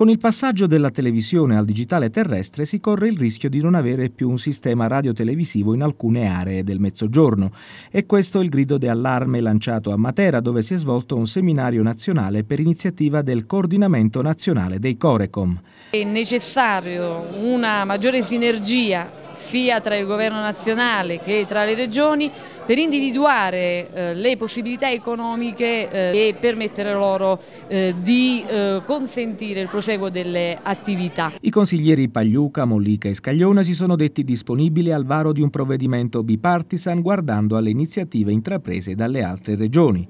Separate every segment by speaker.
Speaker 1: Con il passaggio della televisione al digitale terrestre si corre il rischio di non avere più un sistema radiotelevisivo in alcune aree del mezzogiorno e questo è il grido di allarme lanciato a Matera dove si è svolto un seminario nazionale per iniziativa del coordinamento nazionale dei Corecom.
Speaker 2: È necessario una maggiore sinergia sia tra il governo nazionale che tra le regioni per individuare eh, le possibilità economiche eh, e permettere loro eh, di eh, consentire il proseguo delle attività. I
Speaker 1: consiglieri Pagliuca, Mollica e Scaglione si sono detti disponibili al varo di un provvedimento bipartisan guardando alle iniziative intraprese dalle altre regioni.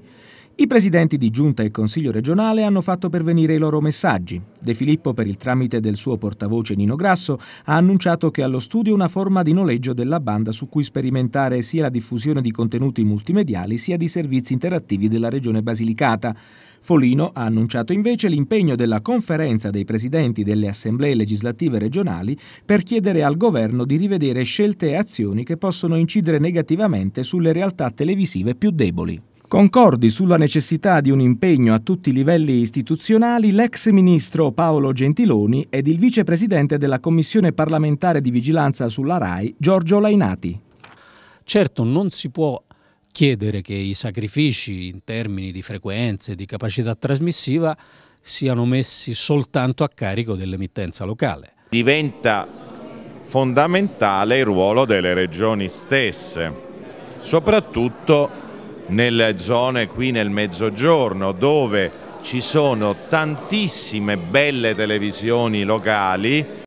Speaker 1: I presidenti di Giunta e Consiglio regionale hanno fatto pervenire i loro messaggi. De Filippo, per il tramite del suo portavoce Nino Grasso, ha annunciato che allo studio una forma di noleggio della banda su cui sperimentare sia la diffusione di contenuti multimediali sia di servizi interattivi della regione Basilicata. Folino ha annunciato invece l'impegno della conferenza dei presidenti delle assemblee legislative regionali per chiedere al governo di rivedere scelte e azioni che possono incidere negativamente sulle realtà televisive più deboli. Concordi sulla necessità di un impegno a tutti i livelli istituzionali l'ex ministro Paolo Gentiloni ed il vicepresidente della Commissione parlamentare di vigilanza sulla RAI Giorgio Lainati. Certo, non si può
Speaker 3: chiedere che i sacrifici in termini di frequenze, di capacità trasmissiva siano messi soltanto a carico dell'emittenza
Speaker 4: locale. Diventa fondamentale il ruolo delle regioni stesse, soprattutto nelle zone qui nel mezzogiorno dove ci sono tantissime belle televisioni locali